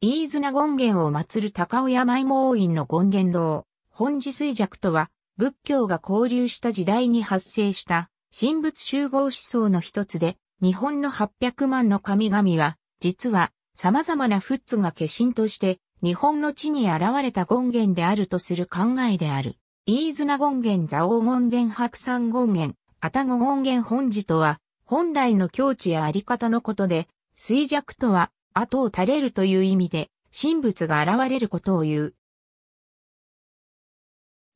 飯綱権現を祀る高尾山芋王院の権現堂、本寺衰弱とは、仏教が交流した時代に発生した、神仏集合思想の一つで、日本の800万の神々は、実は、様々な仏が化身として、日本の地に現れた権現であるとする考えである。飯綱権現蔵王権現白山権現、たご権現本寺とは、本来の境地やあり方のことで、衰弱とは、後を垂れるという意味で、神仏が現れることを言う。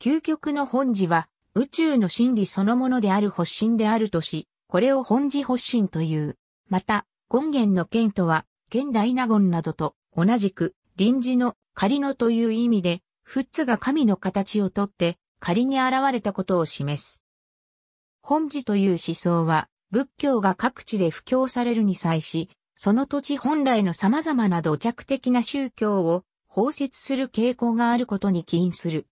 究極の本事は、宇宙の真理そのものである発心であるとし、これを本事発心という。また、権限の剣とは、現代納言などと同じく、臨時の仮のという意味で、仏が神の形をとって、仮に現れたことを示す。本事という思想は、仏教が各地で布教されるに際し、その土地本来の様々な土着的な宗教を包摂する傾向があることに起因する。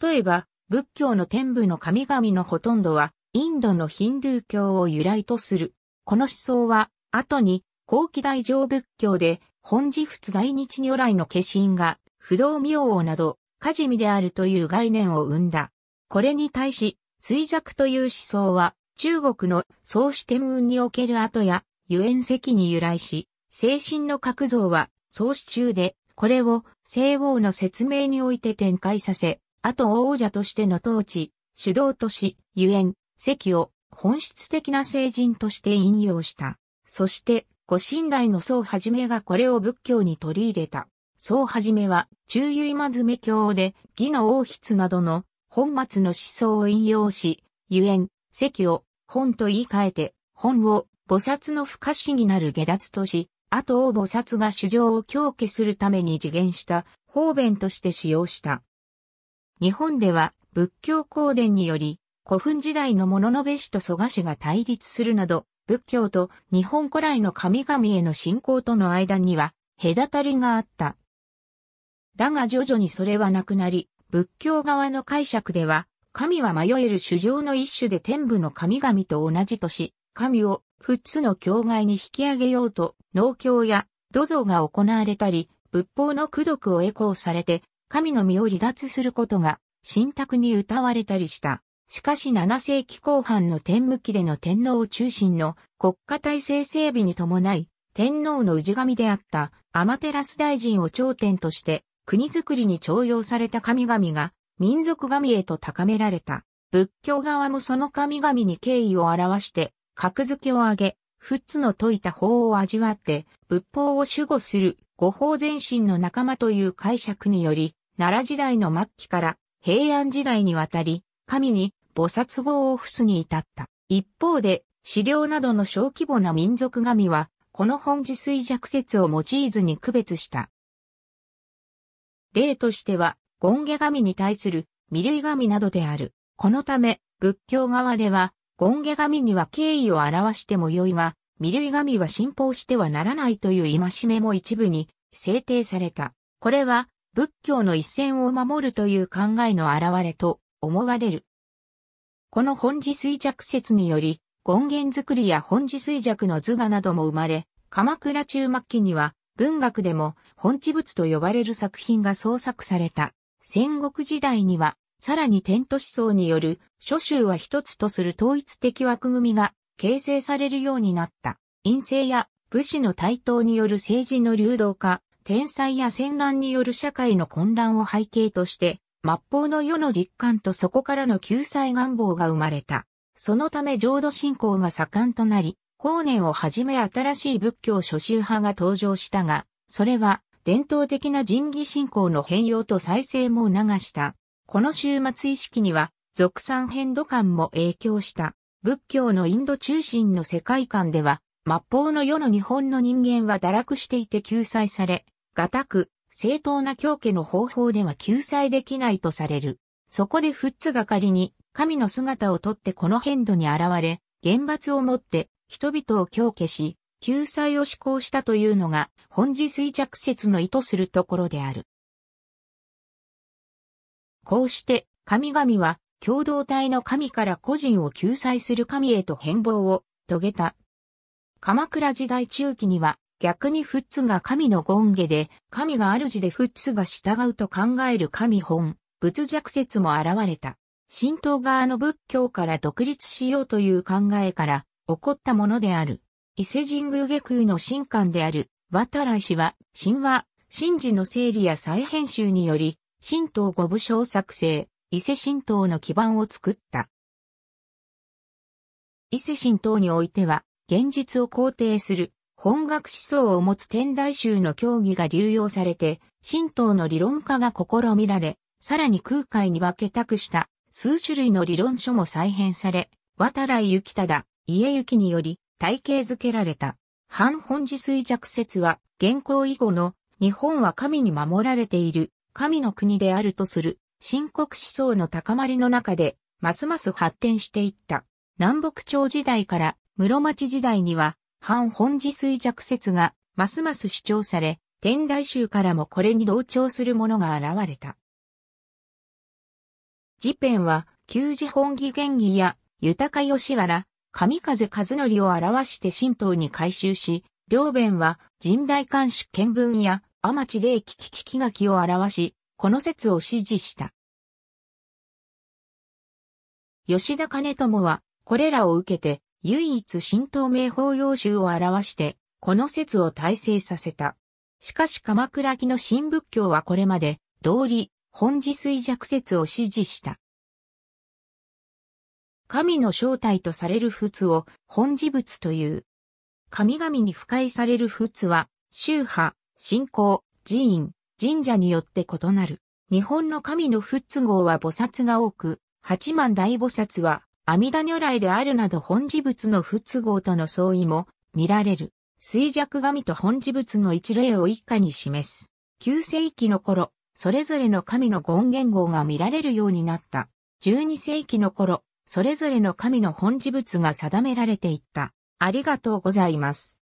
例えば、仏教の天部の神々のほとんどは、インドのヒンドゥー教を由来とする。この思想は、後に、後期大乗仏教で、本自仏大日如来の化身が、不動明王など、カジミであるという概念を生んだ。これに対し、衰弱という思想は、中国の創始天運における後や、ゆえん石に由来し、精神の各像は、創始中で、これを、西王の説明において展開させ、あと王者としての統治、主導とし、ゆえん、石を、本質的な聖人として引用した。そして、ご神代の宋はじめがこれを仏教に取り入れた。宋はじめは、中唯まずめ教で、義の王筆などの、本末の思想を引用し、ゆえん、石を、本と言い換えて、本を、菩薩の不可思議なる下脱とし、後を菩薩が主情を強化するために次元した方便として使用した。日本では仏教公伝により、古墳時代の物のべ師と蘇我氏が対立するなど、仏教と日本古来の神々への信仰との間には隔たりがあった。だが徐々にそれはなくなり、仏教側の解釈では、神は迷える主情の一種で天部の神々と同じとし、神をプッの境外に引き上げようと、農協や土蔵が行われたり、仏法の功徳をエコーされて、神の身を離脱することが、神託に歌われたりした。しかし7世紀後半の天武期での天皇を中心の国家体制整備に伴い、天皇の氏神であった天照大臣を頂点として、国づくりに徴用された神々が、民族神へと高められた。仏教側もその神々に敬意を表して、格付けを上げ、フッの説いた法を味わって、仏法を守護する五法前身の仲間という解釈により、奈良時代の末期から平安時代にわたり、神に菩薩号を付すに至った。一方で、資料などの小規模な民族神は、この本自衰弱説を用いずに区別した。例としては、権下神に対する未類神などである。このため、仏教側では、権ゲ神には敬意を表してもよいが、未類神は信奉してはならないという戒めも一部に制定された。これは仏教の一線を守るという考えの表れと思われる。この本寺衰弱説により、権現作りや本寺衰弱の図画なども生まれ、鎌倉中末期には文学でも本地物と呼ばれる作品が創作された。戦国時代にはさらにテント思想による諸州は一つとする統一的枠組みが形成されるようになった。陰性や武士の台頭による政治の流動化、天災や戦乱による社会の混乱を背景として、末法の世の実感とそこからの救済願望が生まれた。そのため浄土信仰が盛んとなり、法然をはじめ新しい仏教諸宗派が登場したが、それは伝統的な神義信仰の変容と再生も促した。この終末意識には、俗産変度感も影響した。仏教のインド中心の世界観では、末法の世の日本の人間は堕落していて救済され、がたく、正当な教家の方法では救済できないとされる。そこでフッツが仮に、神の姿をとってこの変度に現れ、厳罰をもって人々を強化し、救済を施行したというのが、本次衰弱説の意図するところである。こうして、神々は、共同体の神から個人を救済する神へと変貌を遂げた。鎌倉時代中期には、逆にフッツが神の権下で、神が主でフッツが従うと考える神本、仏弱説も現れた。神道側の仏教から独立しようという考えから起こったものである。伊勢神宮下空の神官である、渡来氏は、神話、神事の整理や再編集により、神道五部章作成、伊勢神道の基盤を作った。伊勢神道においては、現実を肯定する、本学思想を持つ天台宗の教義が流用されて、神道の理論化が試みられ、さらに空海に分けたくした数種類の理論書も再編され、渡来幸忠、家行により体系づけられた。半本寺衰弱説は、現行以後の日本は神に守られている神の国であるとする深刻思想の高まりの中で、ますます発展していった。南北朝時代から室町時代には、反本寺衰弱説がますます主張され、天台宗からもこれに同調するものが現れた。次編は、旧字本義元義や、豊か吉原、神風和則を表して神道に改修し、両弁は、神代監視見聞や、天地霊気危機垣を表し、この説を支持した。吉田兼友は、これらを受けて、唯一新東名法要集を表して、この説を大成させた。しかし鎌倉期の新仏教はこれまで、道理、本自衰弱説を支持した。神の正体とされる仏を本自仏という。神々に不快される仏は、宗派、信仰、寺院、神社によって異なる。日本の神の仏号は菩薩が多く、八幡大菩薩は阿弥陀如来であるなど本事物の仏号との相違も見られる。衰弱神と本事物の一例を一家に示す。9世紀の頃、それぞれの神の権言号が見られるようになった。12世紀の頃、それぞれの神の本事物が定められていった。ありがとうございます。